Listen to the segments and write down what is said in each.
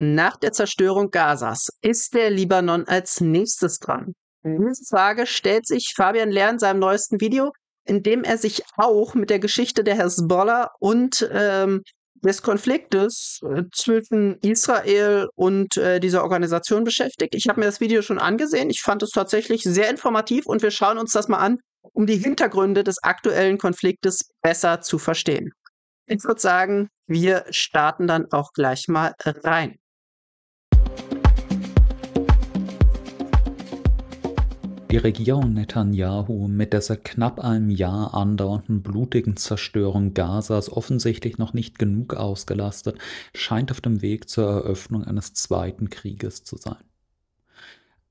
Nach der Zerstörung Gazas ist der Libanon als nächstes dran. Diese Frage stellt sich Fabian Lehr in seinem neuesten Video, in dem er sich auch mit der Geschichte der Hezbollah und ähm, des Konfliktes äh, zwischen Israel und äh, dieser Organisation beschäftigt. Ich habe mir das Video schon angesehen. Ich fand es tatsächlich sehr informativ und wir schauen uns das mal an, um die Hintergründe des aktuellen Konfliktes besser zu verstehen. Ich würde sagen, wir starten dann auch gleich mal rein. Die Regierung Netanyahu mit der seit knapp einem Jahr andauernden blutigen Zerstörung Gazas offensichtlich noch nicht genug ausgelastet, scheint auf dem Weg zur Eröffnung eines zweiten Krieges zu sein.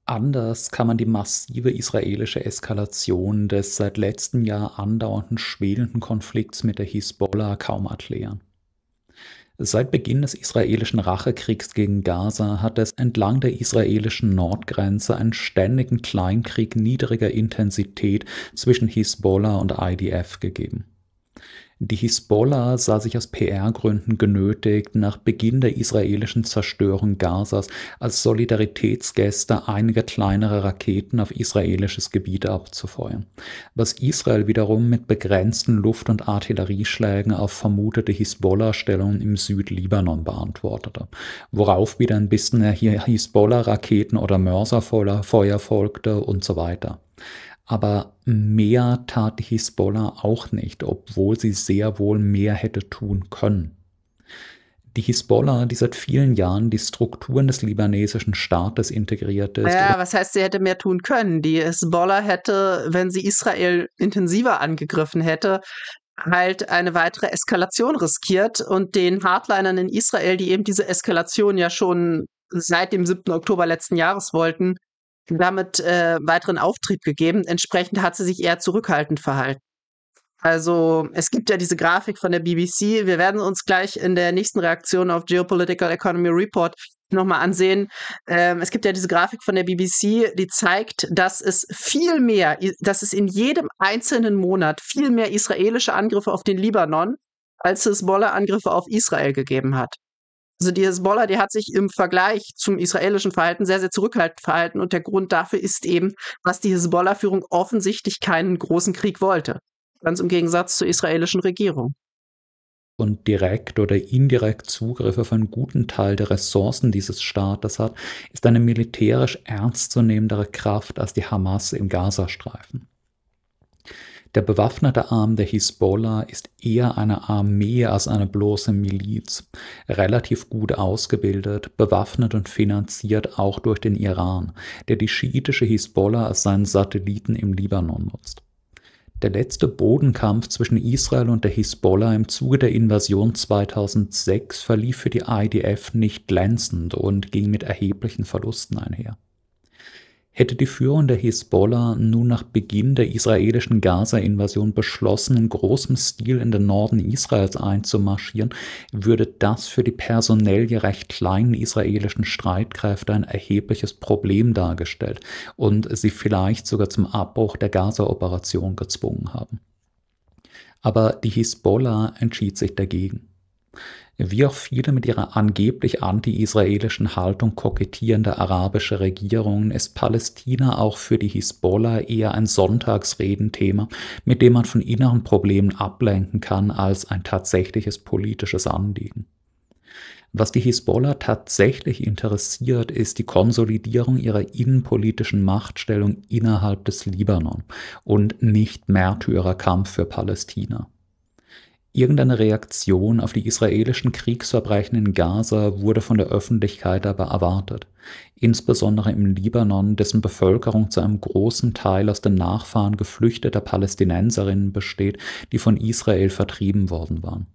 Anders kann man die massive israelische Eskalation des seit letztem Jahr andauernden schwelenden Konflikts mit der Hisbollah kaum erklären. Seit Beginn des israelischen Rachekriegs gegen Gaza hat es entlang der israelischen Nordgrenze einen ständigen Kleinkrieg niedriger Intensität zwischen Hisbollah und IDF gegeben die Hisbollah sah sich aus PR-Gründen genötigt, nach Beginn der israelischen Zerstörung Gazas als Solidaritätsgäste einige kleinere Raketen auf israelisches Gebiet abzufeuern, was Israel wiederum mit begrenzten Luft- und Artillerieschlägen auf vermutete Hisbollah-Stellungen im Südlibanon beantwortete, worauf wieder ein bisschen Hisbollah-Raketen oder Mörserfeuer folgte und so weiter. Aber mehr tat Hisbollah auch nicht, obwohl sie sehr wohl mehr hätte tun können. Die Hisbollah, die seit vielen Jahren die Strukturen des libanesischen Staates integriert ist. Ja, was heißt, sie hätte mehr tun können? Die Hisbollah hätte, wenn sie Israel intensiver angegriffen hätte, halt eine weitere Eskalation riskiert und den Hardlinern in Israel, die eben diese Eskalation ja schon seit dem 7. Oktober letzten Jahres wollten, damit äh, weiteren Auftrieb gegeben. Entsprechend hat sie sich eher zurückhaltend verhalten. Also es gibt ja diese Grafik von der BBC. Wir werden uns gleich in der nächsten Reaktion auf Geopolitical Economy Report nochmal ansehen. Ähm, es gibt ja diese Grafik von der BBC, die zeigt, dass es viel mehr, dass es in jedem einzelnen Monat viel mehr israelische Angriffe auf den Libanon als Hezbollah-Angriffe auf Israel gegeben hat. Also die Hezbollah, die hat sich im Vergleich zum israelischen Verhalten sehr, sehr zurückhaltend verhalten. Und der Grund dafür ist eben, dass die Hezbollah-Führung offensichtlich keinen großen Krieg wollte. Ganz im Gegensatz zur israelischen Regierung. Und direkt oder indirekt Zugriff auf einen guten Teil der Ressourcen dieses Staates hat, ist eine militärisch ernstzunehmendere Kraft als die Hamas im Gazastreifen. Der bewaffnete Arm der Hisbollah ist eher eine Armee als eine bloße Miliz, relativ gut ausgebildet, bewaffnet und finanziert auch durch den Iran, der die schiitische Hisbollah als seinen Satelliten im Libanon nutzt. Der letzte Bodenkampf zwischen Israel und der Hisbollah im Zuge der Invasion 2006 verlief für die IDF nicht glänzend und ging mit erheblichen Verlusten einher. Hätte die Führung der Hisbollah nun nach Beginn der israelischen Gaza-Invasion beschlossen, in großem Stil in den Norden Israels einzumarschieren, würde das für die personell ja recht kleinen israelischen Streitkräfte ein erhebliches Problem dargestellt und sie vielleicht sogar zum Abbruch der Gaza-Operation gezwungen haben. Aber die Hisbollah entschied sich dagegen wie auch viele mit ihrer angeblich anti-israelischen Haltung kokettierende arabische Regierungen ist Palästina auch für die Hisbollah eher ein Sonntagsredenthema, mit dem man von inneren Problemen ablenken kann, als ein tatsächliches politisches Anliegen. Was die Hisbollah tatsächlich interessiert, ist die Konsolidierung ihrer innenpolitischen Machtstellung innerhalb des Libanon und nicht Märtyrerkampf für Palästina. Irgendeine Reaktion auf die israelischen Kriegsverbrechen in Gaza wurde von der Öffentlichkeit aber erwartet, insbesondere im Libanon, dessen Bevölkerung zu einem großen Teil aus den Nachfahren geflüchteter Palästinenserinnen besteht, die von Israel vertrieben worden waren.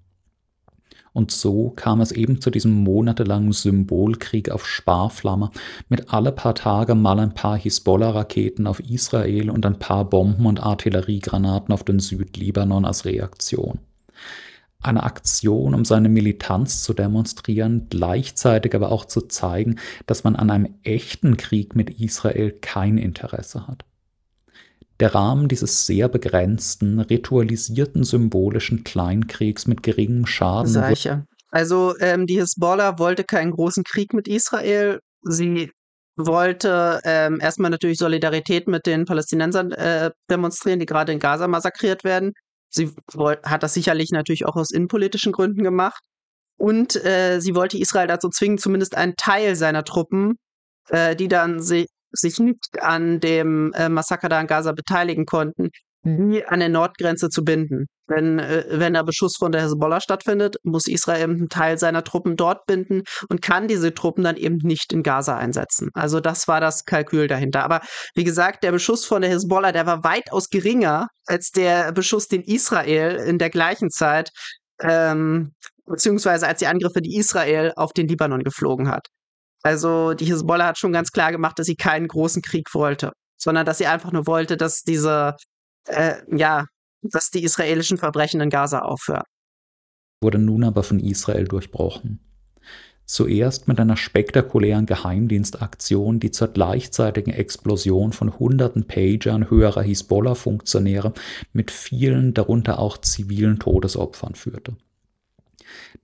Und so kam es eben zu diesem monatelangen Symbolkrieg auf Sparflamme mit alle paar Tage mal ein paar Hisbollah-Raketen auf Israel und ein paar Bomben und Artilleriegranaten auf den Südlibanon als Reaktion eine Aktion, um seine Militanz zu demonstrieren, gleichzeitig aber auch zu zeigen, dass man an einem echten Krieg mit Israel kein Interesse hat. Der Rahmen dieses sehr begrenzten, ritualisierten symbolischen Kleinkriegs mit geringem Schaden. Seiche. Also ähm, die Hisbollah wollte keinen großen Krieg mit Israel. Sie wollte ähm, erstmal natürlich Solidarität mit den Palästinensern äh, demonstrieren, die gerade in Gaza massakriert werden. Sie hat das sicherlich natürlich auch aus innenpolitischen Gründen gemacht. Und äh, sie wollte Israel dazu zwingen, zumindest einen Teil seiner Truppen, äh, die dann si sich nicht an dem äh, Massaker da in Gaza beteiligen konnten, die hm. an der Nordgrenze zu binden. Wenn, äh, wenn der Beschuss von der Hezbollah stattfindet, muss Israel einen Teil seiner Truppen dort binden und kann diese Truppen dann eben nicht in Gaza einsetzen. Also das war das Kalkül dahinter. Aber wie gesagt, der Beschuss von der Hezbollah, der war weitaus geringer als der Beschuss, den Israel in der gleichen Zeit, ähm, beziehungsweise als die Angriffe, die Israel auf den Libanon geflogen hat. Also die Hezbollah hat schon ganz klar gemacht, dass sie keinen großen Krieg wollte sondern dass sie einfach nur wollte, dass diese äh, ja, dass die israelischen Verbrechen in Gaza aufhören. Wurde nun aber von Israel durchbrochen. Zuerst mit einer spektakulären Geheimdienstaktion, die zur gleichzeitigen Explosion von hunderten Pagern höherer Hisbollah-Funktionäre mit vielen, darunter auch zivilen Todesopfern führte.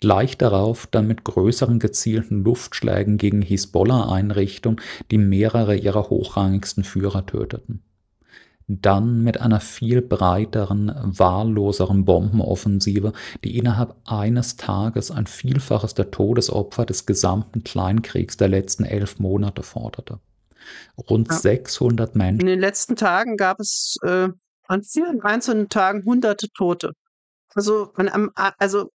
Gleich darauf dann mit größeren gezielten Luftschlägen gegen Hisbollah-Einrichtungen, die mehrere ihrer hochrangigsten Führer töteten dann mit einer viel breiteren, wahlloseren Bombenoffensive, die innerhalb eines Tages ein Vielfaches der Todesopfer des gesamten Kleinkriegs der letzten elf Monate forderte. Rund ja. 600 Menschen. In den letzten Tagen gab es äh, an vielen einzelnen Tagen hunderte Tote. Also an einem, also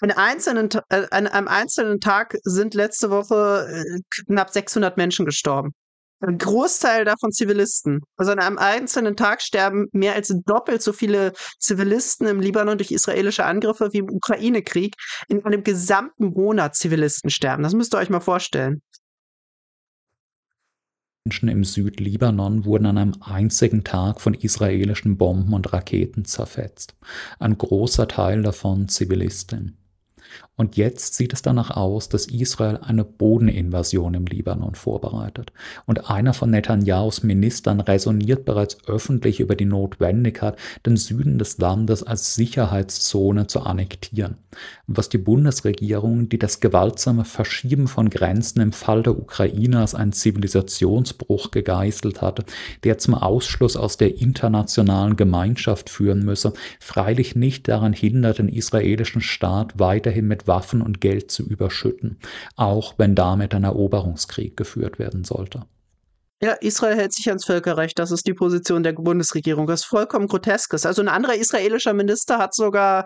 an, einzelnen, äh, an einem einzelnen Tag sind letzte Woche äh, knapp 600 Menschen gestorben. Ein Großteil davon Zivilisten. Also an einem einzelnen Tag sterben mehr als doppelt so viele Zivilisten im Libanon durch israelische Angriffe wie im Ukraine-Krieg. In einem gesamten Monat Zivilisten sterben. Das müsst ihr euch mal vorstellen. Menschen im Südlibanon wurden an einem einzigen Tag von israelischen Bomben und Raketen zerfetzt. Ein großer Teil davon Zivilisten. Und jetzt sieht es danach aus, dass Israel eine Bodeninvasion im Libanon vorbereitet. Und einer von Netanjahus Ministern resoniert bereits öffentlich über die Notwendigkeit, den Süden des Landes als Sicherheitszone zu annektieren. Was die Bundesregierung, die das gewaltsame Verschieben von Grenzen im Fall der Ukraine als einen Zivilisationsbruch gegeißelt hatte, der zum Ausschluss aus der internationalen Gemeinschaft führen müsse, freilich nicht daran hindert, den israelischen Staat weiterhin mit mit Waffen und Geld zu überschütten, auch wenn damit ein Eroberungskrieg geführt werden sollte. Ja, Israel hält sich ans Völkerrecht. Das ist die Position der Bundesregierung. Das ist vollkommen groteskes. Also ein anderer israelischer Minister hat sogar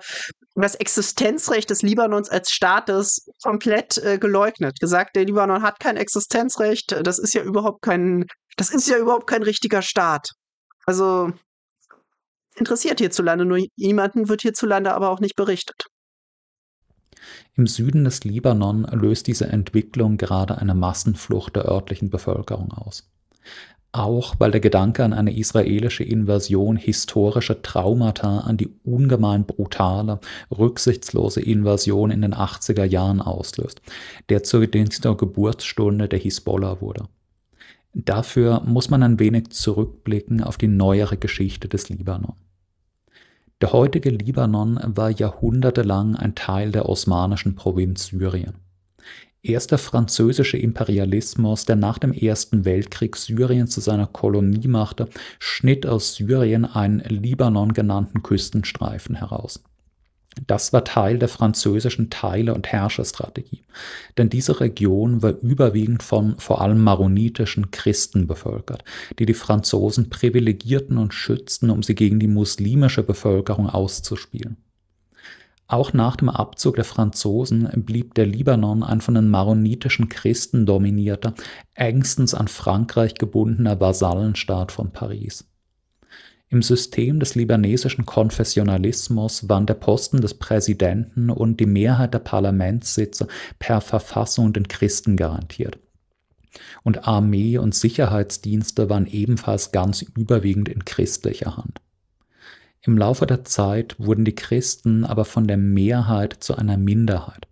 das Existenzrecht des Libanons als Staates komplett äh, geleugnet. Gesagt, der Libanon hat kein Existenzrecht. Das ist ja überhaupt kein, das ist ja überhaupt kein richtiger Staat. Also interessiert hierzulande nur jemanden, wird hierzulande aber auch nicht berichtet. Im Süden des Libanon löst diese Entwicklung gerade eine Massenflucht der örtlichen Bevölkerung aus. Auch weil der Gedanke an eine israelische Invasion historische Traumata an die ungemein brutale, rücksichtslose Invasion in den 80er Jahren auslöst, der zur, Geburtsstunde der Hisbollah wurde. Dafür muss man ein wenig zurückblicken auf die neuere Geschichte des Libanon. Der heutige Libanon war jahrhundertelang ein Teil der osmanischen Provinz Syrien. Erst der französische Imperialismus, der nach dem Ersten Weltkrieg Syrien zu seiner Kolonie machte, schnitt aus Syrien einen Libanon genannten Küstenstreifen heraus. Das war Teil der französischen Teile- und Herrscherstrategie, denn diese Region war überwiegend von vor allem maronitischen Christen bevölkert, die die Franzosen privilegierten und schützten, um sie gegen die muslimische Bevölkerung auszuspielen. Auch nach dem Abzug der Franzosen blieb der Libanon ein von den maronitischen Christen dominierter, engstens an Frankreich gebundener Vasallenstaat von Paris. Im System des libanesischen Konfessionalismus waren der Posten des Präsidenten und die Mehrheit der Parlamentssitze per Verfassung den Christen garantiert. Und Armee und Sicherheitsdienste waren ebenfalls ganz überwiegend in christlicher Hand. Im Laufe der Zeit wurden die Christen aber von der Mehrheit zu einer Minderheit.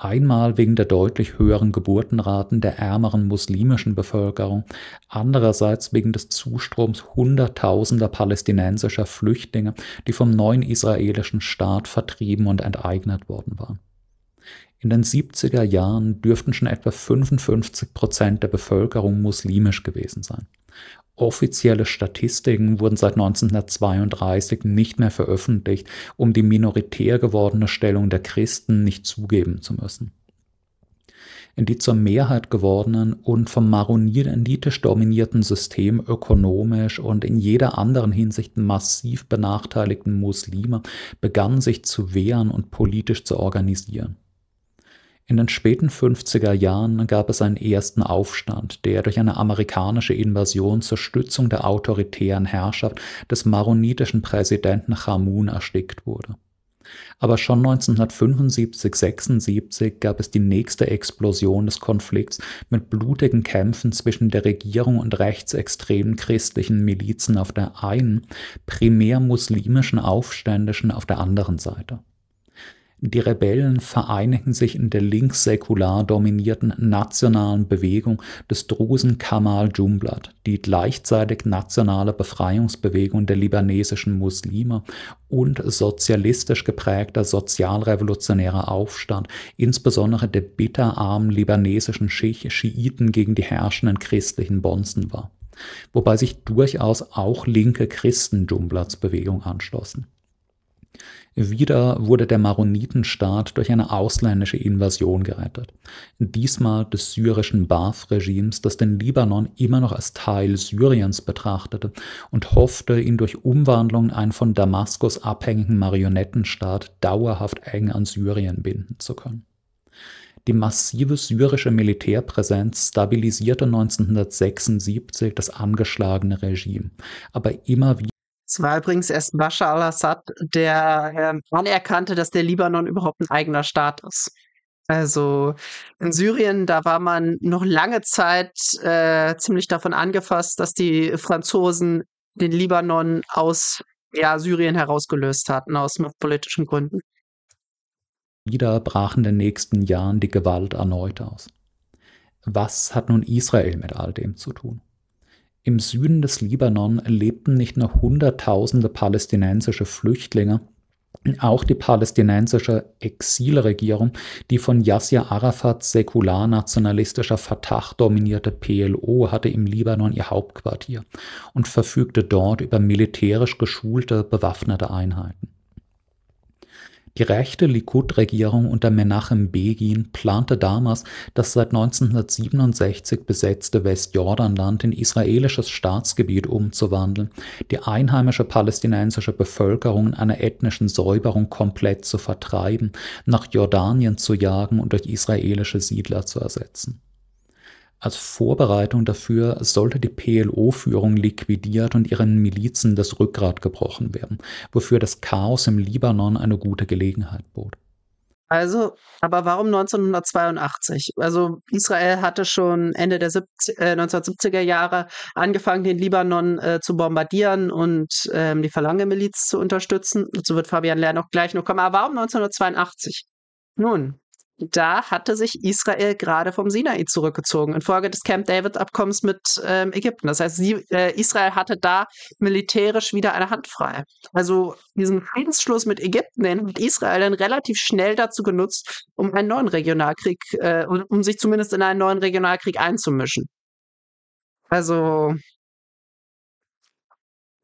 Einmal wegen der deutlich höheren Geburtenraten der ärmeren muslimischen Bevölkerung, andererseits wegen des Zustroms Hunderttausender palästinensischer Flüchtlinge, die vom neuen israelischen Staat vertrieben und enteignet worden waren. In den 70er Jahren dürften schon etwa 55 Prozent der Bevölkerung muslimisch gewesen sein. Offizielle Statistiken wurden seit 1932 nicht mehr veröffentlicht, um die minoritär gewordene Stellung der Christen nicht zugeben zu müssen. In die zur Mehrheit gewordenen und vom maronitisch dominierten System ökonomisch und in jeder anderen Hinsicht massiv benachteiligten Muslime begannen sich zu wehren und politisch zu organisieren. In den späten 50er Jahren gab es einen ersten Aufstand, der durch eine amerikanische Invasion zur Stützung der autoritären Herrschaft des maronitischen Präsidenten Chamun erstickt wurde. Aber schon 1975-76 gab es die nächste Explosion des Konflikts mit blutigen Kämpfen zwischen der Regierung und rechtsextremen christlichen Milizen auf der einen, primär muslimischen Aufständischen auf der anderen Seite die Rebellen vereinigen sich in der linkssäkular dominierten nationalen Bewegung des Drusen Kamal Jumblat, die gleichzeitig nationale Befreiungsbewegung der libanesischen Muslime und sozialistisch geprägter sozialrevolutionärer Aufstand, insbesondere der bitterarmen libanesischen Schicht Schiiten gegen die herrschenden christlichen Bonzen war, wobei sich durchaus auch linke Christen Jumblats Bewegung anschlossen wieder wurde der Maronitenstaat durch eine ausländische Invasion gerettet, diesmal des syrischen Baath-Regimes, das den Libanon immer noch als Teil Syriens betrachtete und hoffte, ihn durch Umwandlung einen von Damaskus abhängigen Marionettenstaat dauerhaft eng an Syrien binden zu können. Die massive syrische Militärpräsenz stabilisierte 1976 das angeschlagene Regime, aber immer wieder es war übrigens erst Bashar al-Assad, der äh, anerkannte, dass der Libanon überhaupt ein eigener Staat ist. Also in Syrien, da war man noch lange Zeit äh, ziemlich davon angefasst, dass die Franzosen den Libanon aus ja, Syrien herausgelöst hatten, aus politischen Gründen. Wieder brach in den nächsten Jahren die Gewalt erneut aus. Was hat nun Israel mit all dem zu tun? Im Süden des Libanon lebten nicht nur Hunderttausende palästinensische Flüchtlinge, auch die palästinensische Exilregierung, die von Yasser Arafats säkularnationalistischer Fatah dominierte PLO, hatte im Libanon ihr Hauptquartier und verfügte dort über militärisch geschulte bewaffnete Einheiten. Die rechte Likud-Regierung unter Menachem Begin plante damals, das seit 1967 besetzte Westjordanland in israelisches Staatsgebiet umzuwandeln, die einheimische palästinensische Bevölkerung in einer ethnischen Säuberung komplett zu vertreiben, nach Jordanien zu jagen und durch israelische Siedler zu ersetzen als Vorbereitung dafür sollte die PLO-Führung liquidiert und ihren Milizen das Rückgrat gebrochen werden, wofür das Chaos im Libanon eine gute Gelegenheit bot. Also, aber warum 1982? Also Israel hatte schon Ende der 70, äh, 1970er Jahre angefangen, den Libanon äh, zu bombardieren und ähm, die Falange-Miliz zu unterstützen. Dazu wird Fabian Lern auch gleich noch kommen. Aber warum 1982? Nun, da hatte sich Israel gerade vom Sinai zurückgezogen infolge des Camp David-Abkommens mit ähm, Ägypten. Das heißt, sie, äh, Israel hatte da militärisch wieder eine Hand frei. Also diesen Friedensschluss mit Ägypten den hat Israel dann relativ schnell dazu genutzt, um einen neuen Regionalkrieg, äh, um sich zumindest in einen neuen Regionalkrieg einzumischen. Also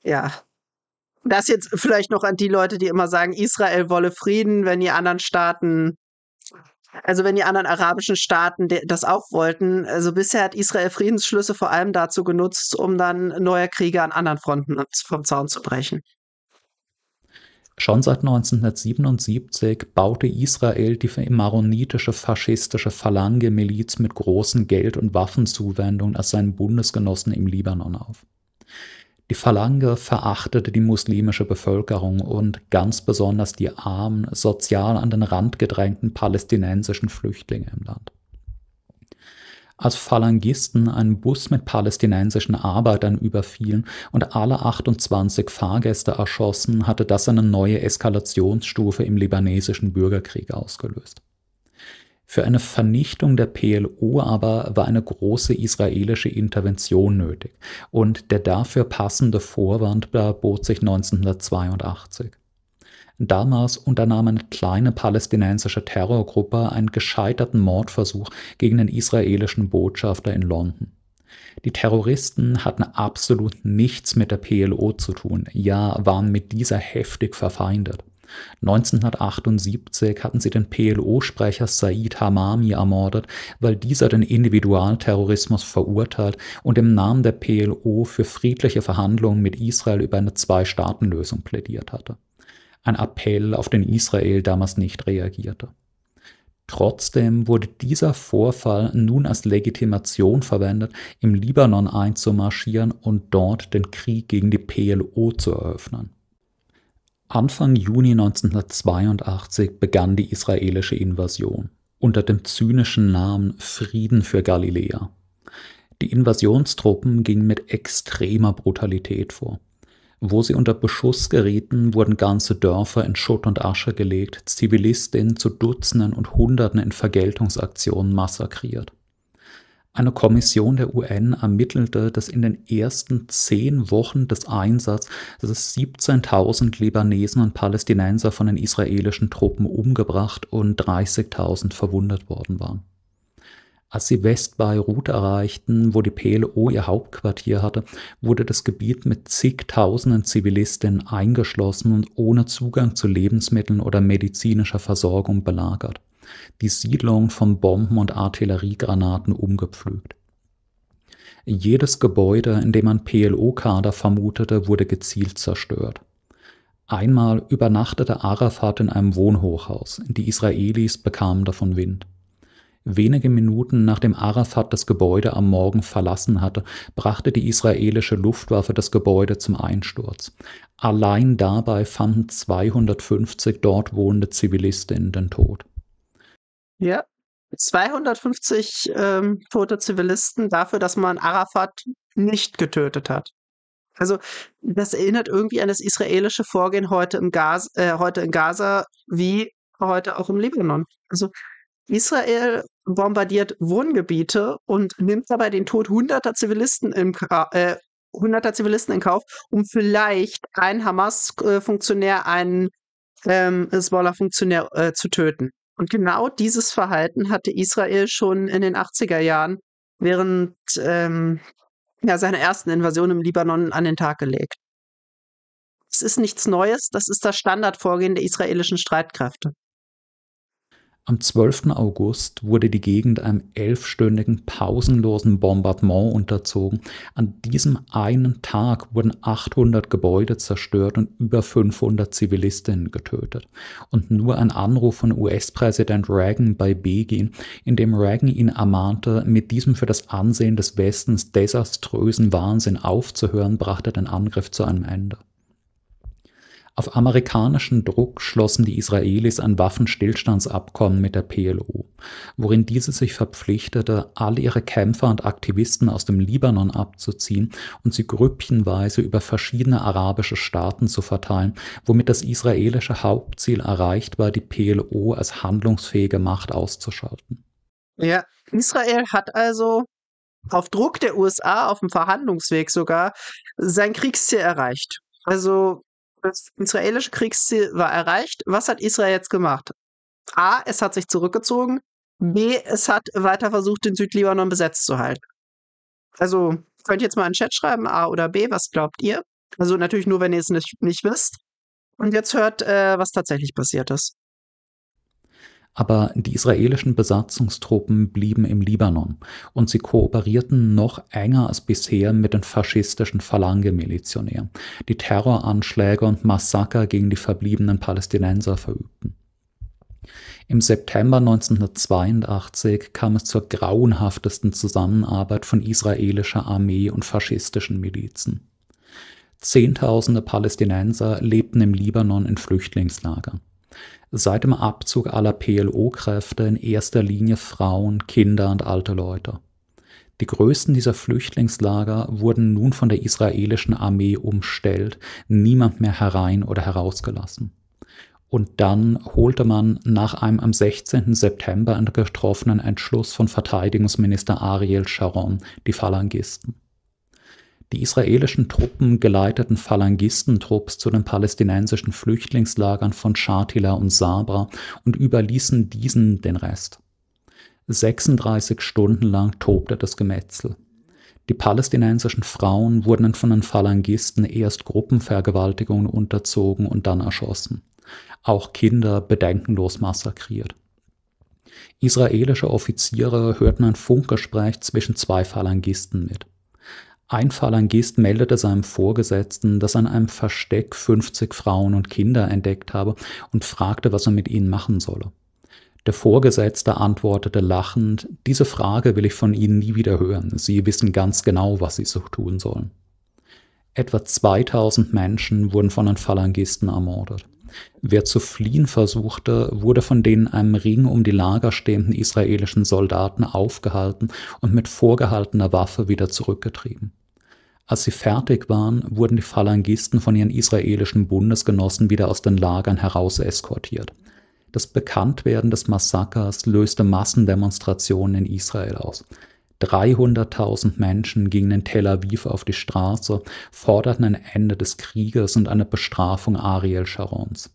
ja, das jetzt vielleicht noch an die Leute, die immer sagen, Israel wolle Frieden, wenn die anderen Staaten also wenn die anderen arabischen Staaten das auch wollten. Also bisher hat Israel Friedensschlüsse vor allem dazu genutzt, um dann neue Kriege an anderen Fronten äh, vom Zaun zu brechen. Schon seit 1977 baute Israel die maronitische faschistische Phalange-Miliz mit großen Geld- und Waffenzuwendungen als seinen Bundesgenossen im Libanon auf. Die Falange verachtete die muslimische Bevölkerung und ganz besonders die armen, sozial an den Rand gedrängten palästinensischen Flüchtlinge im Land. Als Phalangisten einen Bus mit palästinensischen Arbeitern überfielen und alle 28 Fahrgäste erschossen, hatte das eine neue Eskalationsstufe im libanesischen Bürgerkrieg ausgelöst. Für eine Vernichtung der PLO aber war eine große israelische Intervention nötig und der dafür passende Vorwand bot sich 1982. Damals unternahm eine kleine palästinensische Terrorgruppe einen gescheiterten Mordversuch gegen den israelischen Botschafter in London. Die Terroristen hatten absolut nichts mit der PLO zu tun, ja waren mit dieser heftig verfeindet. 1978 hatten sie den PLO-Sprecher Said Hamami ermordet, weil dieser den Individualterrorismus verurteilt und im Namen der PLO für friedliche Verhandlungen mit Israel über eine Zwei-Staaten-Lösung plädiert hatte. Ein Appell, auf den Israel damals nicht reagierte. Trotzdem wurde dieser Vorfall nun als Legitimation verwendet, im Libanon einzumarschieren und dort den Krieg gegen die PLO zu eröffnen. Anfang Juni 1982 begann die israelische Invasion unter dem zynischen Namen Frieden für Galiläa. Die Invasionstruppen gingen mit extremer Brutalität vor. Wo sie unter Beschuss gerieten, wurden ganze Dörfer in Schutt und Asche gelegt, Zivilistinnen zu Dutzenden und Hunderten in Vergeltungsaktionen massakriert. Eine Kommission der UN ermittelte, dass in den ersten zehn Wochen des Einsatzes 17.000 Libanesen und Palästinenser von den israelischen Truppen umgebracht und 30.000 verwundet worden waren. Als sie Westbeirut erreichten, wo die PLO ihr Hauptquartier hatte, wurde das Gebiet mit zigtausenden Zivilistinnen eingeschlossen und ohne Zugang zu Lebensmitteln oder medizinischer Versorgung belagert die Siedlung von Bomben und Artilleriegranaten umgepflügt. Jedes Gebäude, in dem man PLO-Kader vermutete, wurde gezielt zerstört. Einmal übernachtete Arafat in einem Wohnhochhaus. Die Israelis bekamen davon Wind. Wenige Minuten nachdem Arafat das Gebäude am Morgen verlassen hatte, brachte die israelische Luftwaffe das Gebäude zum Einsturz. Allein dabei fanden 250 dort wohnende Zivilistinnen den Tod. Ja. 250 ähm, tote Zivilisten dafür, dass man Arafat nicht getötet hat. Also das erinnert irgendwie an das israelische Vorgehen heute, im Gaza, äh, heute in Gaza wie heute auch im Libanon. Also Israel bombardiert Wohngebiete und nimmt dabei den Tod hunderter Zivilisten, im, äh, hunderter Zivilisten in Kauf, um vielleicht einen Hamas-Funktionär, äh, einen ähm, Hezbollah-Funktionär äh, zu töten. Und genau dieses Verhalten hatte Israel schon in den 80er Jahren während ähm, ja, seiner ersten Invasion im Libanon an den Tag gelegt. Es ist nichts Neues, das ist das Standardvorgehen der israelischen Streitkräfte. Am 12. August wurde die Gegend einem elfstündigen pausenlosen Bombardement unterzogen. An diesem einen Tag wurden 800 Gebäude zerstört und über 500 Zivilistinnen getötet. Und nur ein Anruf von US-Präsident Reagan bei Begin, in dem Reagan ihn ermahnte, mit diesem für das Ansehen des Westens desaströsen Wahnsinn aufzuhören, brachte den Angriff zu einem Ende. Auf amerikanischen Druck schlossen die Israelis ein Waffenstillstandsabkommen mit der PLO, worin diese sich verpflichtete, all ihre Kämpfer und Aktivisten aus dem Libanon abzuziehen und sie grüppchenweise über verschiedene arabische Staaten zu verteilen, womit das israelische Hauptziel erreicht war, die PLO als handlungsfähige Macht auszuschalten. Ja, Israel hat also auf Druck der USA, auf dem Verhandlungsweg sogar, sein Kriegsziel erreicht. Also das israelische Kriegsziel war erreicht. Was hat Israel jetzt gemacht? A, es hat sich zurückgezogen. B, es hat weiter versucht, den Südlibanon besetzt zu halten. Also könnt ihr jetzt mal in den Chat schreiben, A oder B, was glaubt ihr? Also natürlich nur, wenn ihr es nicht, nicht wisst. Und jetzt hört, äh, was tatsächlich passiert ist. Aber die israelischen Besatzungstruppen blieben im Libanon und sie kooperierten noch enger als bisher mit den faschistischen Phalange-Milizionären, die Terroranschläge und Massaker gegen die verbliebenen Palästinenser verübten. Im September 1982 kam es zur grauenhaftesten Zusammenarbeit von israelischer Armee und faschistischen Milizen. Zehntausende Palästinenser lebten im Libanon in Flüchtlingslagern seit dem Abzug aller PLO-Kräfte in erster Linie Frauen, Kinder und alte Leute. Die größten dieser Flüchtlingslager wurden nun von der israelischen Armee umstellt, niemand mehr herein oder herausgelassen. Und dann holte man nach einem am 16. September getroffenen Entschluss von Verteidigungsminister Ariel Sharon die Phalangisten die israelischen Truppen geleiteten Phalangistentrupps zu den palästinensischen Flüchtlingslagern von Shatila und Sabra und überließen diesen den Rest. 36 Stunden lang tobte das Gemetzel. Die palästinensischen Frauen wurden von den Phalangisten erst Gruppenvergewaltigungen unterzogen und dann erschossen. Auch Kinder bedenkenlos massakriert. Israelische Offiziere hörten ein Funkgespräch zwischen zwei Phalangisten mit. Ein Falangist meldete seinem Vorgesetzten, dass er in einem Versteck 50 Frauen und Kinder entdeckt habe und fragte, was er mit ihnen machen solle. Der Vorgesetzte antwortete lachend, diese Frage will ich von Ihnen nie wieder hören. Sie wissen ganz genau, was Sie so tun sollen. Etwa 2000 Menschen wurden von den Phalangisten ermordet. Wer zu fliehen versuchte, wurde von den in einem Ring um die Lager stehenden israelischen Soldaten aufgehalten und mit vorgehaltener Waffe wieder zurückgetrieben. Als sie fertig waren, wurden die Phalangisten von ihren israelischen Bundesgenossen wieder aus den Lagern heraus eskortiert. Das Bekanntwerden des Massakers löste Massendemonstrationen in Israel aus. 300.000 Menschen gingen in Tel Aviv auf die Straße, forderten ein Ende des Krieges und eine Bestrafung Ariel Sharons.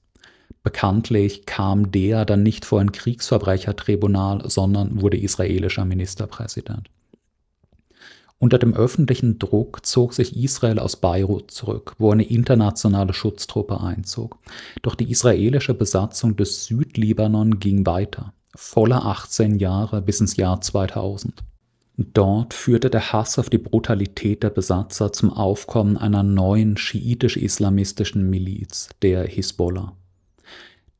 Bekanntlich kam der dann nicht vor ein Kriegsverbrechertribunal, sondern wurde israelischer Ministerpräsident. Unter dem öffentlichen Druck zog sich Israel aus Beirut zurück, wo eine internationale Schutztruppe einzog. Doch die israelische Besatzung des Südlibanon ging weiter, volle 18 Jahre bis ins Jahr 2000. Dort führte der Hass auf die Brutalität der Besatzer zum Aufkommen einer neuen schiitisch-islamistischen Miliz, der Hisbollah.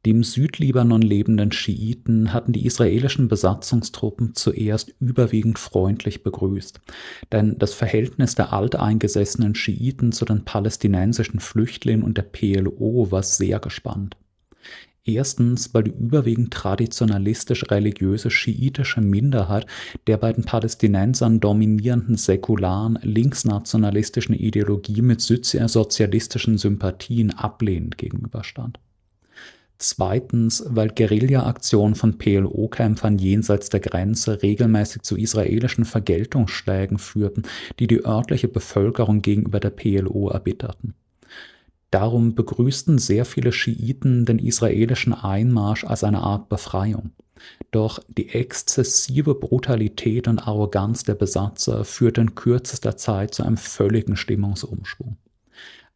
Dem Südlibanon lebenden Schiiten hatten die israelischen Besatzungstruppen zuerst überwiegend freundlich begrüßt, denn das Verhältnis der alteingesessenen Schiiten zu den palästinensischen Flüchtlingen und der PLO war sehr gespannt. Erstens, weil die überwiegend traditionalistisch-religiöse schiitische Minderheit der bei den Palästinensern dominierenden säkularen linksnationalistischen Ideologie mit sozialistischen Sympathien ablehnend gegenüberstand Zweitens, weil Guerilla-Aktionen von PLO-Kämpfern jenseits der Grenze regelmäßig zu israelischen Vergeltungsschlägen führten, die die örtliche Bevölkerung gegenüber der PLO erbitterten. Darum begrüßten sehr viele Schiiten den israelischen Einmarsch als eine Art Befreiung. Doch die exzessive Brutalität und Arroganz der Besatzer führte in kürzester Zeit zu einem völligen Stimmungsumschwung.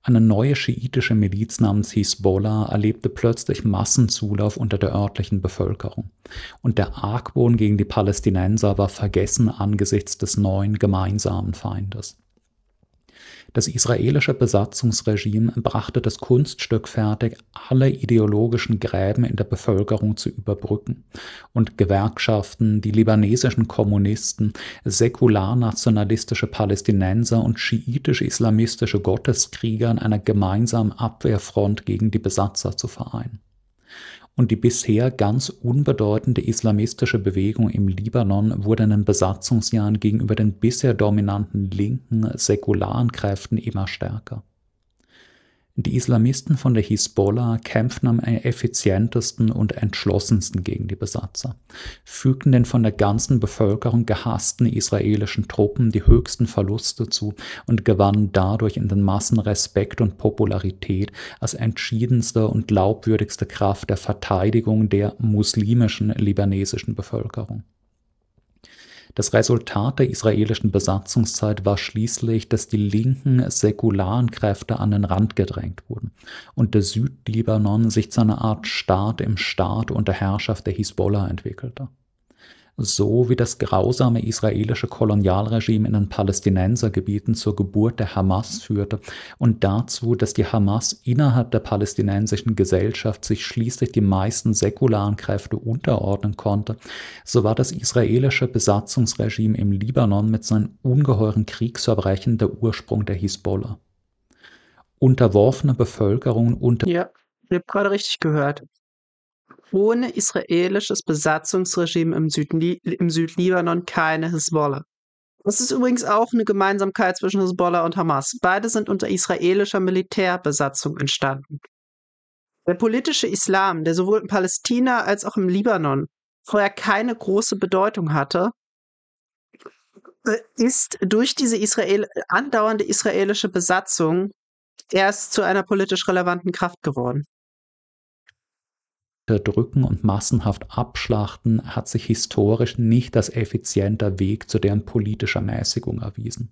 Eine neue schiitische Miliz namens Hisbollah erlebte plötzlich Massenzulauf unter der örtlichen Bevölkerung. Und der Argwohn gegen die Palästinenser war vergessen angesichts des neuen gemeinsamen Feindes. Das israelische Besatzungsregime brachte das Kunststück fertig, alle ideologischen Gräben in der Bevölkerung zu überbrücken. Und Gewerkschaften, die libanesischen Kommunisten, säkularnationalistische Palästinenser und schiitisch-islamistische Gotteskrieger in einer gemeinsamen Abwehrfront gegen die Besatzer zu vereinen und die bisher ganz unbedeutende islamistische Bewegung im Libanon wurde in den Besatzungsjahren gegenüber den bisher dominanten linken säkularen Kräften immer stärker die Islamisten von der Hisbollah kämpften am effizientesten und entschlossensten gegen die Besatzer, fügten den von der ganzen Bevölkerung gehassten israelischen Truppen die höchsten Verluste zu und gewannen dadurch in den Massen Respekt und Popularität als entschiedenste und glaubwürdigste Kraft der Verteidigung der muslimischen libanesischen Bevölkerung das Resultat der israelischen Besatzungszeit war schließlich, dass die linken säkularen Kräfte an den Rand gedrängt wurden und der Südlibanon sich zu einer Art Staat im Staat unter Herrschaft der Hisbollah entwickelte so wie das grausame israelische Kolonialregime in den Palästinensergebieten zur Geburt der Hamas führte und dazu, dass die Hamas innerhalb der palästinensischen Gesellschaft sich schließlich die meisten säkularen Kräfte unterordnen konnte, so war das israelische Besatzungsregime im Libanon mit seinen ungeheuren Kriegsverbrechen der Ursprung der Hisbollah. Unterworfene Bevölkerungen unter. Ja, ich habe gerade richtig gehört ohne israelisches Besatzungsregime im, Südli im Südlibanon keine Hisbollah. Das ist übrigens auch eine Gemeinsamkeit zwischen Hezbollah und Hamas. Beide sind unter israelischer Militärbesatzung entstanden. Der politische Islam, der sowohl in Palästina als auch im Libanon vorher keine große Bedeutung hatte, äh, ist durch diese Israel andauernde israelische Besatzung erst zu einer politisch relevanten Kraft geworden unterdrücken und massenhaft abschlachten hat sich historisch nicht als effizienter Weg zu deren politischer Mäßigung erwiesen.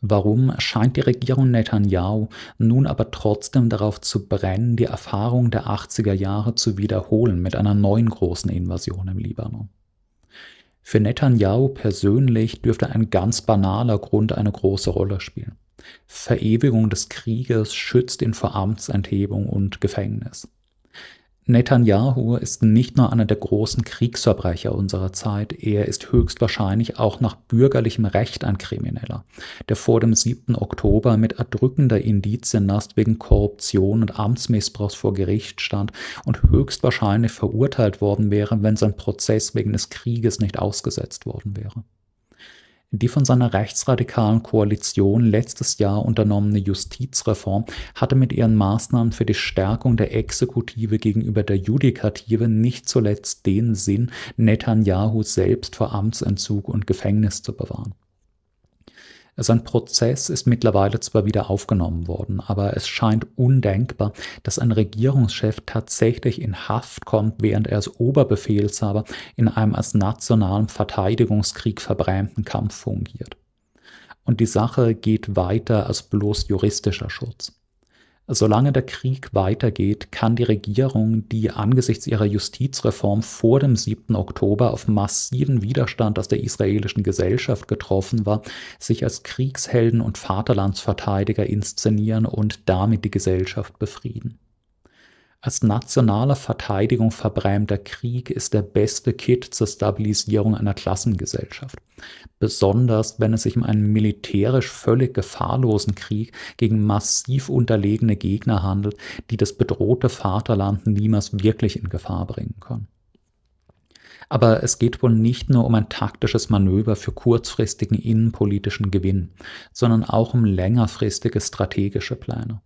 Warum scheint die Regierung Netanyahu nun aber trotzdem darauf zu brennen, die Erfahrung der 80er Jahre zu wiederholen mit einer neuen großen Invasion im Libanon? Für Netanyahu persönlich dürfte ein ganz banaler Grund eine große Rolle spielen. Verewigung des Krieges schützt ihn vor Amtsenthebung und Gefängnis. Netanyahu ist nicht nur einer der großen Kriegsverbrecher unserer Zeit, er ist höchstwahrscheinlich auch nach bürgerlichem Recht ein Krimineller, der vor dem 7. Oktober mit erdrückender Indizienlast wegen Korruption und Amtsmissbrauchs vor Gericht stand und höchstwahrscheinlich verurteilt worden wäre, wenn sein Prozess wegen des Krieges nicht ausgesetzt worden wäre. Die von seiner rechtsradikalen Koalition letztes Jahr unternommene Justizreform hatte mit ihren Maßnahmen für die Stärkung der Exekutive gegenüber der Judikative nicht zuletzt den Sinn, Netanyahu selbst vor Amtsentzug und Gefängnis zu bewahren sein Prozess ist mittlerweile zwar wieder aufgenommen worden, aber es scheint undenkbar, dass ein Regierungschef tatsächlich in Haft kommt, während er als Oberbefehlshaber in einem als nationalen Verteidigungskrieg verbrämten Kampf fungiert. Und die Sache geht weiter als bloß juristischer Schutz. Solange der Krieg weitergeht, kann die Regierung, die angesichts ihrer Justizreform vor dem 7. Oktober auf massiven Widerstand aus der israelischen Gesellschaft getroffen war, sich als Kriegshelden und Vaterlandsverteidiger inszenieren und damit die Gesellschaft befrieden. Als nationale Verteidigung verbrämter Krieg ist der beste Kit zur Stabilisierung einer Klassengesellschaft. Besonders wenn es sich um einen militärisch völlig gefahrlosen Krieg gegen massiv unterlegene Gegner handelt, die das bedrohte Vaterland niemals wirklich in Gefahr bringen können. Aber es geht wohl nicht nur um ein taktisches Manöver für kurzfristigen innenpolitischen Gewinn, sondern auch um längerfristige strategische Pläne.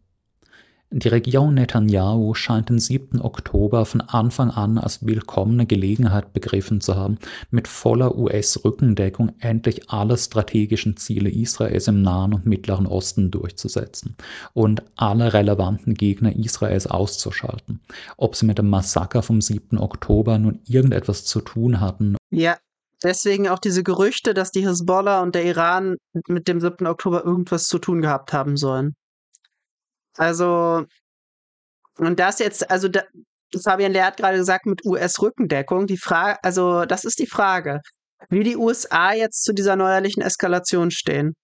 Die Regierung Netanyahu scheint den 7. Oktober von Anfang an als willkommene Gelegenheit begriffen zu haben, mit voller US-Rückendeckung endlich alle strategischen Ziele Israels im Nahen und Mittleren Osten durchzusetzen und alle relevanten Gegner Israels auszuschalten. Ob sie mit dem Massaker vom 7. Oktober nun irgendetwas zu tun hatten. Ja, deswegen auch diese Gerüchte, dass die Hezbollah und der Iran mit dem 7. Oktober irgendwas zu tun gehabt haben sollen. Also, und das jetzt, also da, Fabian Lehr hat gerade gesagt, mit US-Rückendeckung, die Frage, also das ist die Frage, wie die USA jetzt zu dieser neuerlichen Eskalation stehen.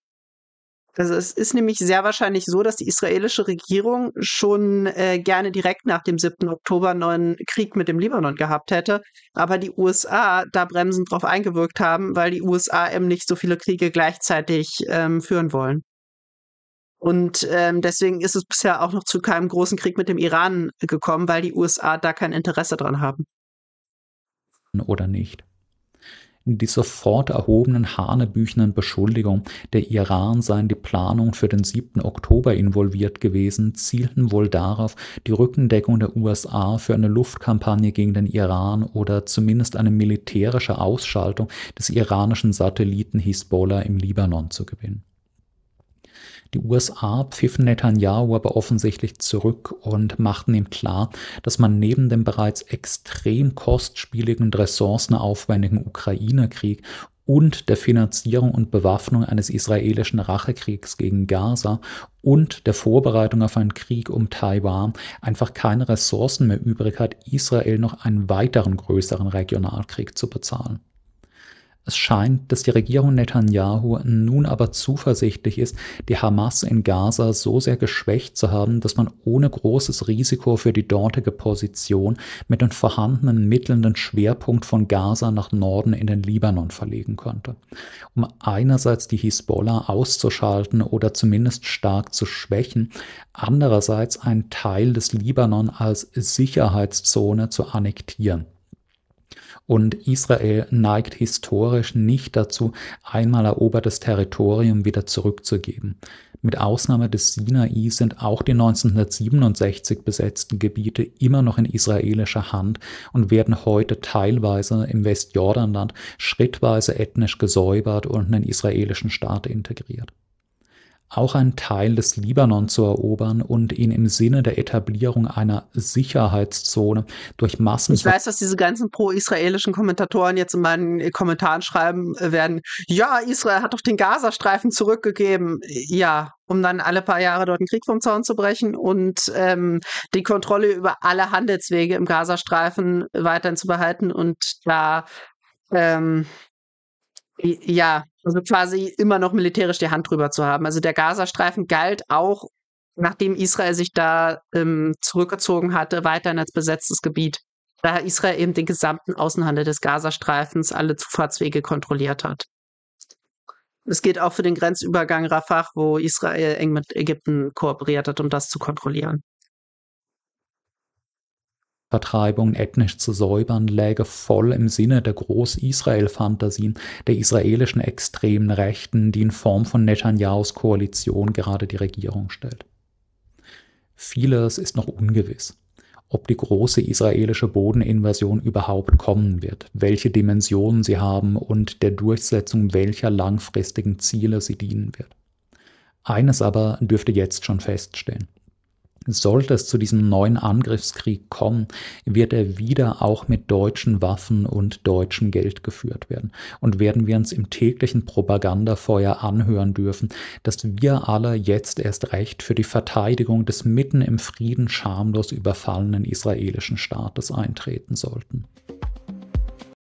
Also es ist nämlich sehr wahrscheinlich so, dass die israelische Regierung schon äh, gerne direkt nach dem 7. Oktober einen neuen Krieg mit dem Libanon gehabt hätte, aber die USA da bremsend drauf eingewirkt haben, weil die USA eben nicht so viele Kriege gleichzeitig ähm, führen wollen. Und ähm, deswegen ist es bisher auch noch zu keinem großen Krieg mit dem Iran gekommen, weil die USA da kein Interesse dran haben. Oder nicht? die sofort erhobenen hanebüchenen Beschuldigungen, der Iran seien die Planung für den 7. Oktober involviert gewesen, zielten wohl darauf, die Rückendeckung der USA für eine Luftkampagne gegen den Iran oder zumindest eine militärische Ausschaltung des iranischen Satelliten Hisbollah im Libanon zu gewinnen. Die USA pfiffen Netanyahu aber offensichtlich zurück und machten ihm klar, dass man neben dem bereits extrem kostspieligen und ressourcenaufwendigen Ukraine-Krieg und der Finanzierung und Bewaffnung eines israelischen Rachekriegs gegen Gaza und der Vorbereitung auf einen Krieg um Taiwan einfach keine Ressourcen mehr übrig hat, Israel noch einen weiteren größeren Regionalkrieg zu bezahlen. Es scheint, dass die Regierung Netanyahu nun aber zuversichtlich ist, die Hamas in Gaza so sehr geschwächt zu haben, dass man ohne großes Risiko für die dortige Position mit den vorhandenen Mitteln den Schwerpunkt von Gaza nach Norden in den Libanon verlegen könnte. Um einerseits die Hisbollah auszuschalten oder zumindest stark zu schwächen, andererseits einen Teil des Libanon als Sicherheitszone zu annektieren. Und Israel neigt historisch nicht dazu, einmal erobertes Territorium wieder zurückzugeben. Mit Ausnahme des Sinai sind auch die 1967 besetzten Gebiete immer noch in israelischer Hand und werden heute teilweise im Westjordanland schrittweise ethnisch gesäubert und in den israelischen Staat integriert auch einen Teil des Libanon zu erobern und ihn im Sinne der Etablierung einer Sicherheitszone durch Massen. Ich weiß, dass diese ganzen pro-israelischen Kommentatoren jetzt in meinen äh, Kommentaren schreiben äh, werden, ja, Israel hat doch den Gazastreifen zurückgegeben. Ja, um dann alle paar Jahre dort einen Krieg vom Zaun zu brechen und ähm, die Kontrolle über alle Handelswege im Gazastreifen weiterhin zu behalten und da ähm, ja, also quasi immer noch militärisch die Hand drüber zu haben. Also der Gazastreifen galt auch, nachdem Israel sich da ähm, zurückgezogen hatte, weiterhin als besetztes Gebiet, da Israel eben den gesamten Außenhandel des Gazastreifens, alle Zufahrtswege kontrolliert hat. Es geht auch für den Grenzübergang Rafah, wo Israel eng mit Ägypten kooperiert hat, um das zu kontrollieren. Vertreibungen ethnisch zu säubern, läge voll im Sinne der Groß-Israel-Fantasien der israelischen extremen Rechten, die in Form von Netanyahu's Koalition gerade die Regierung stellt. Vieles ist noch ungewiss. Ob die große israelische Bodeninvasion überhaupt kommen wird, welche Dimensionen sie haben und der Durchsetzung welcher langfristigen Ziele sie dienen wird. Eines aber dürfte jetzt schon feststehen. Sollte es zu diesem neuen Angriffskrieg kommen, wird er wieder auch mit deutschen Waffen und deutschem Geld geführt werden. Und werden wir uns im täglichen Propagandafeuer anhören dürfen, dass wir alle jetzt erst recht für die Verteidigung des mitten im Frieden schamlos überfallenen israelischen Staates eintreten sollten.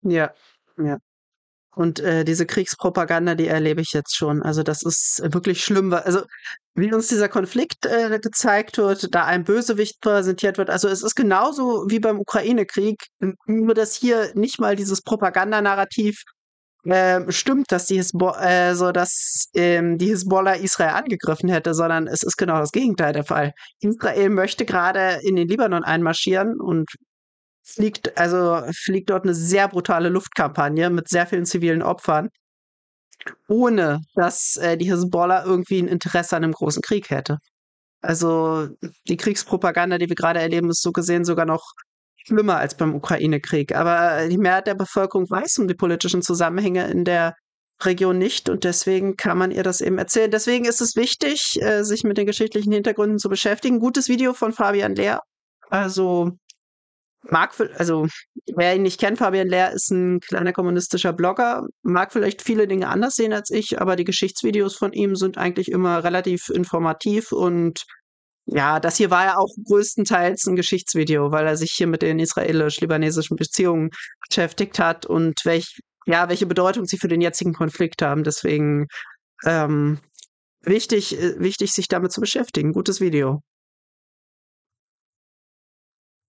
Ja, ja. Und äh, diese Kriegspropaganda, die erlebe ich jetzt schon. Also das ist wirklich schlimm. Also wie uns dieser Konflikt äh, gezeigt wird, da ein Bösewicht präsentiert wird. Also es ist genauso wie beim Ukraine-Krieg, nur dass hier nicht mal dieses Propagandanarrativ äh, stimmt, dass die, Hisbo äh, so, dass, ähm, die Hisbollah Israel angegriffen hätte, sondern es ist genau das Gegenteil der Fall. Israel möchte gerade in den Libanon einmarschieren und fliegt, also fliegt dort eine sehr brutale Luftkampagne mit sehr vielen zivilen Opfern, ohne dass äh, die Hezbollah irgendwie ein Interesse an einem großen Krieg hätte. Also die Kriegspropaganda, die wir gerade erleben, ist so gesehen sogar noch schlimmer als beim Ukraine-Krieg. Aber die Mehrheit der Bevölkerung weiß um die politischen Zusammenhänge in der Region nicht und deswegen kann man ihr das eben erzählen. Deswegen ist es wichtig, äh, sich mit den geschichtlichen Hintergründen zu beschäftigen. Gutes Video von Fabian Lehr. Also mag, also wer ihn nicht kennt, Fabian Lehr ist ein kleiner kommunistischer Blogger, mag vielleicht viele Dinge anders sehen als ich, aber die Geschichtsvideos von ihm sind eigentlich immer relativ informativ und ja, das hier war ja auch größtenteils ein Geschichtsvideo, weil er sich hier mit den israelisch-libanesischen Beziehungen beschäftigt hat und welch, ja, welche Bedeutung sie für den jetzigen Konflikt haben. Deswegen ähm, wichtig, äh, wichtig, sich damit zu beschäftigen. Gutes Video.